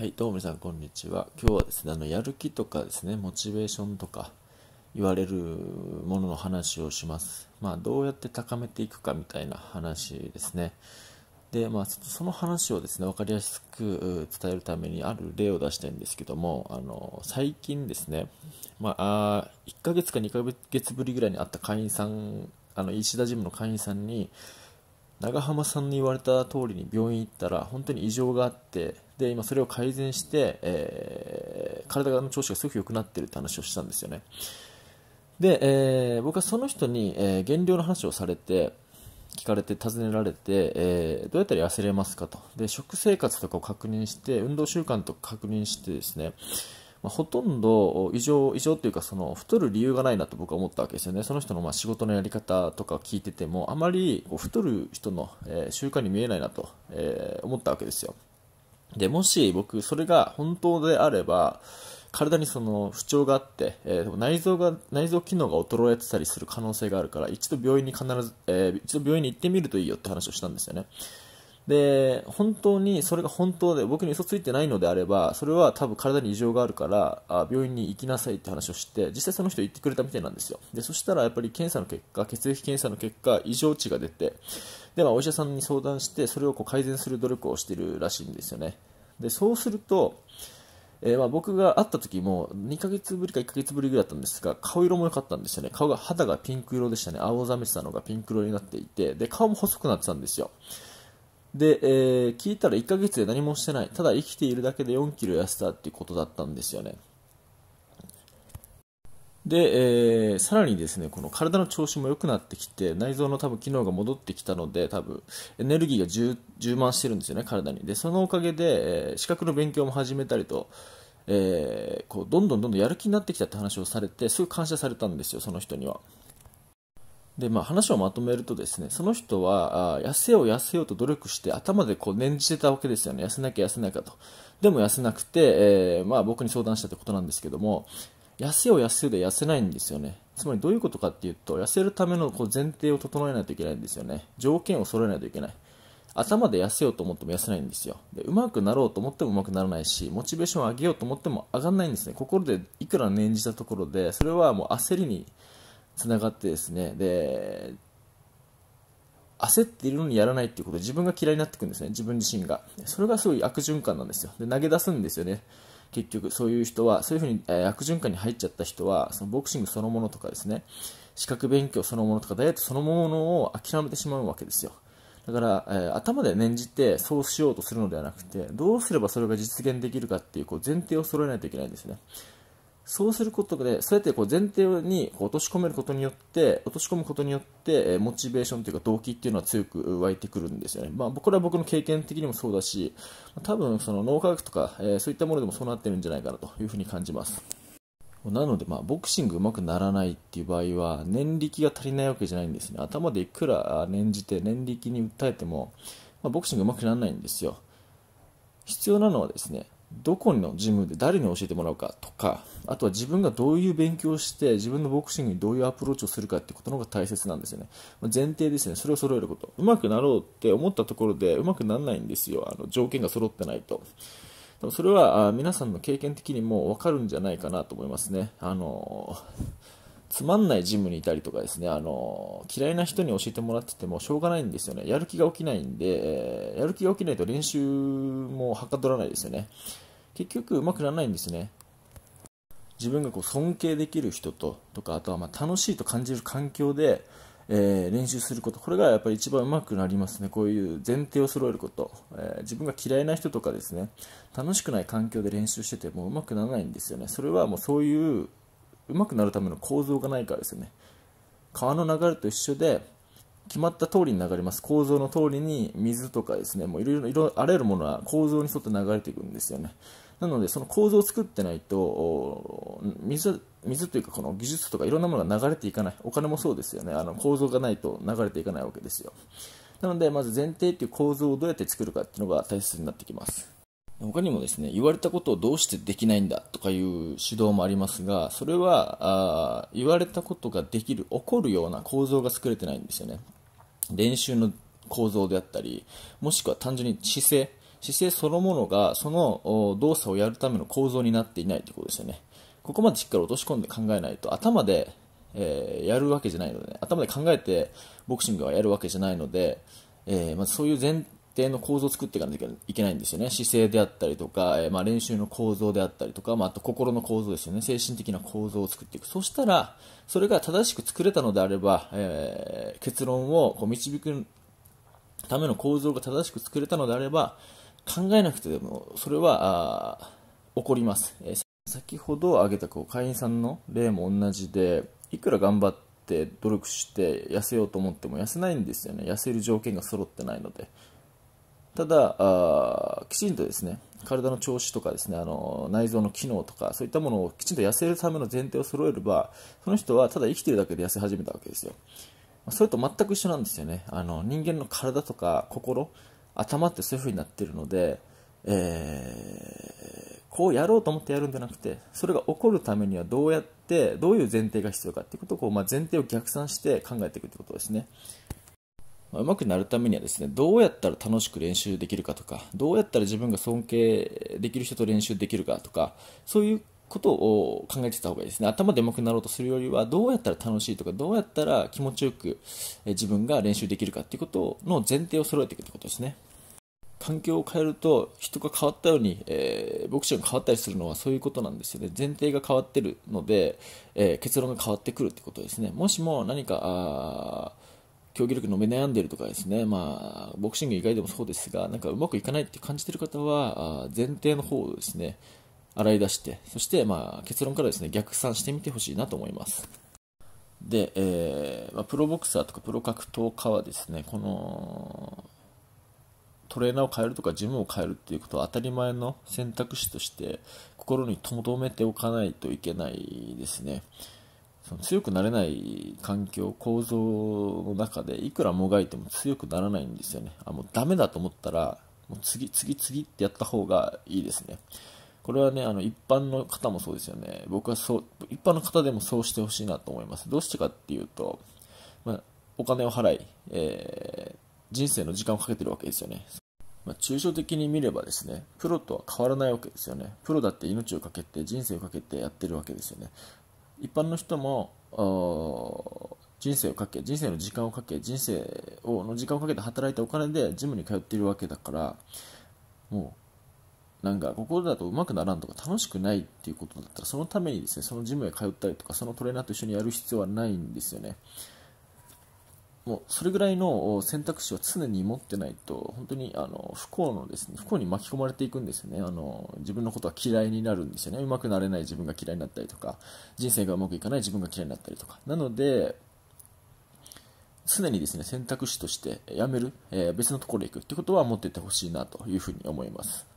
はい、どうも皆さん、こんにちは。今日はですね、あの、やる気とかですね、モチベーションとか言われるものの話をします。まあ、どうやって高めていくかみたいな話ですね。で、まあ、その話をですね、分かりやすく伝えるためにある例を出したいんですけども、あの、最近ですね、まあ、1ヶ月か2ヶ月ぶりぐらいに会った会員さん、あの、石田ジムの会員さんに、長浜さんの言われた通りに病院行ったら本当に異常があってで今それを改善して、えー、体の調子がすごく良くなってるって話をしたんですよねで、えー、僕はその人に、えー、減量の話をされて聞かれて尋ねられて、えー、どうやったら痩せれますかとで食生活とかを確認して運動習慣とか確認してですねまあ、ほとんど異常、異常というかその太る理由がないなと僕は思ったわけですよね。その人のまあ仕事のやり方とか聞いてても、あまりこう太る人の、え習慣に見えないなと、え思ったわけですよ。で、もし僕それが本当であれば、体にその不調があって、えー、内臓が内臓機能が衰えてたりする可能性があるから一度病院に必ず、え一度病院に行ってみるといいよって話をしたんですよねで、本当に、それが本当で、僕に嘘ついてないのであれば、それは多分体に異常があるから、あ病院に行きなさいって話をして、実際その人行ってくれたみたいなんですよ。で、そしたらやっぱり検査の結果、血液検査の結果、異常値が出て、で、お医者さんに相談して、それをこう改善する努力をしてるらしいんですよね。で、そうすると、えー、まあ僕が会った時も2ヶ月ぶりか1ヶ月ぶりぐらいだったんですが顔色も良かったんですよね顔が肌がピンク色でしたね青ざめてたのがピンク色になっていてで顔も細くなってたんですよで、えー、聞いたら1ヶ月で何もしてない。ただ生きているだけで4キロ痩せたっていうことだったんですよね。で、えー、さらにですね、この体の調子も良くなってきて、内臓の多分機能が戻ってきたので、多分エネルギーが充満してるんですよね、体に。で、そのおかげで、えー、資格の勉強も始めたりと、えー、こうどんどんどんどんやる気になってきたって話をされて、すぐ感謝されたんですよ、その人には。で、まあ、話をまとめるとですね、その人は、あ痩せよう痩せようと努力して、頭でこう念じてたわけですよね。痩せなきゃ痩せないかと。でも痩せなくて、えー、まあ、僕に相談したってことなんですけども、痩せよう痩せようで痩せないんですよね。つまりどういうことかっていうと、痩せるためのこう前提を整えないといけないんですよね。条件を揃えないといけない。頭で痩せようと思っても痩せないんですよでうまくなろうと思ってもうまくならないしモチベーションを上げようと思っても上がらないんですね心でいくら念じたところでそれはもう焦りにつながってですねで焦っているのにやらないっていうことで自分が嫌いになっていくんですね自分自身がそれがすごい悪循環なんですよで投げ出すんですよね結局そういう人はそういうふうに、え悪循環に入っちゃった人はそのボクシングそのものとかですね資格勉強そのものとかダイエットそのものを諦めてしまうわけですよだから、えー、頭で念じてそうしようとするのではなくてどうすればそれが実現できるかっていうこう前提を揃えないといけないんですねそうすることで、そうやってこう前提に落とし込めることによって、落とし込むことによって、えモチベーションというか動機っていうのは強く湧いてくるんですよね。まあ、これは僕の経験的にもそうだし、多分その脳科学とか、えそういったものでもそうなってるんじゃないかなというふうに感じます。なので、まあ、ボクシングうまくならないっていう場合は、念力が足りないわけじゃないんですね。頭でいくら念じて、念力に訴えても、まあ、ボクシングうまくならないんですよ。必要なのはですね、どこのジムで誰に教えてもらうかとかあとは自分がどういう勉強をして自分のボクシングにどういうアプローチをするかってことの方が大切なんですよね、ま前提ですねそれを揃えることうまくなろうって思ったところでうまくならないんですよあの条件が揃ってないとでもそれは皆さんの経験的にも分かるんじゃないかなと思いますねあのーつまんないジムにいたりとかですね、あの、嫌いな人に教えてもらっててもしょうがないんですよね。やる気が起きないんで、やる気が起きないと練習もはかどらないですよね。結局うまくならないんですね。自分がこう尊敬できる人と、とか、あとはま楽しいと感じる環境で、えー、練習すること、これがやっぱり一番うまくなりますね、こういう前提を揃えること、えー、自分が嫌いな人とかですね、楽しくない環境で練習しててもうまくならないんですよね、それはもうそういう上手くなるための構造がないからですよね川の流れと一緒で決まった通りに流れます構造の通りに水とかですねもういろいろあらゆるものは構造に沿って流れていくんですよねなのでその構造を作ってないと水水というかこの技術とかいろんなものが流れていかないお金もそうですよねあの構造がないと流れていかないわけですよなのでまず前提という構造をどうやって作るかっていうのが大切になってきます他にもですね言われたことをどうしてできないんだとかいう指導もありますがそれはあ言われたことができる起こるような構造が作れてないんですよね練習の構造であったりもしくは単純に姿勢姿勢そのものがその動作をやるための構造になっていないということですよねここまでしっかり落とし込んで考えないと頭で、えー、やるわけじゃないので、ね、頭で考えてボクシングはやるわけじゃないので、えー、まそういう前定の構造を作っていかなきゃいけないんですよね姿勢であったりとか、えー、まあ、練習の構造であったりとか、まあ、あと心の構造ですよね精神的な構造を作っていくそしたらそれが正しく作れたのであれば、えー、結論をこう導くための構造が正しく作れたのであれば考えなくてでもそれは起こります、えー、先ほど挙げたこう会員さんの例も同じでいくら頑張って努力して痩せようと思っても痩せないんですよね痩せる条件が揃ってないのでただあ、きちんとですね体の調子とかですねあの内臓の機能とかそういったものをきちんと痩せるための前提を揃えればその人はただ生きてるだけで痩せ始めたわけですよそれと全く一緒なんですよねあの人間の体とか心頭ってそういう風になってるので、えー、こうやろうと思ってやるんじゃなくてそれが起こるためにはどうやってどういう前提が必要かっていうことをこう、まあ、前提を逆算して考えていくってことですねま上手くなるためにはですね、どうやったら楽しく練習できるかとか、どうやったら自分が尊敬できる人と練習できるかとか、そういうことを考えてた方がいいですね。頭で上手くなろうとするよりは、どうやったら楽しいとか、どうやったら気持ちよく自分が練習できるかっていうことの前提を揃えていくってことですね。環境を変えると人が変わったように、えー、ボクシングが変わったりするのはそういうことなんですよね前提が変わってるので、えー、結論が変わってくるってことですねもしも何か競技力伸び悩んでるとかですね、まあ、ボクシング以外でもそうですが、なんかうまくいかないって感じてる方は、前提の方をですね、洗い出して、そしてまあ結論からですね、逆算してみてほしいなと思います。で、えー、まあ、プロボクサーとかプロ格闘家はですね、このトレーナーを変えるとかジムを変えるっていうことは当たり前の選択肢として心に留めておかないといけないですね。その強くなれない環境、構造の中で、いくらもがいても強くならないんですよね。あ、もうダメだと思ったら、もう次、次、次ってやった方がいいですね。これはね、あの、一般の方もそうですよね。僕はそう、一般の方でもそうしてほしいなと思います。どうしてかっていうと、まあ、お金を払い、えー、人生の時間をかけてるわけですよね。まあ、抽象的に見ればですね、プロとは変わらないわけですよね。プロだって命を懸けて、人生をかけてやってるわけですよね。一般の人も人生をかけ人生の時間をかけ人生をの時間をかけて働いたお金でジムに通っているわけだからもうなんかここだとうまくならんとか楽しくないっていうことだったらそのためにですねそのジムへ通ったりとかそのトレーナーと一緒にやる必要はないんですよね。もうそれぐらいの選択肢を常に持ってないと本当にあの不幸のですね不幸に巻き込まれていくんですよねあの自分のことは嫌いになるんですよねうまくなれない自分が嫌いになったりとか人生がうまくいかない自分が嫌いになったりとかなので常にですね選択肢としてやめる、えー、別のところへ行くってことは持っていってほしいなというふうに思います。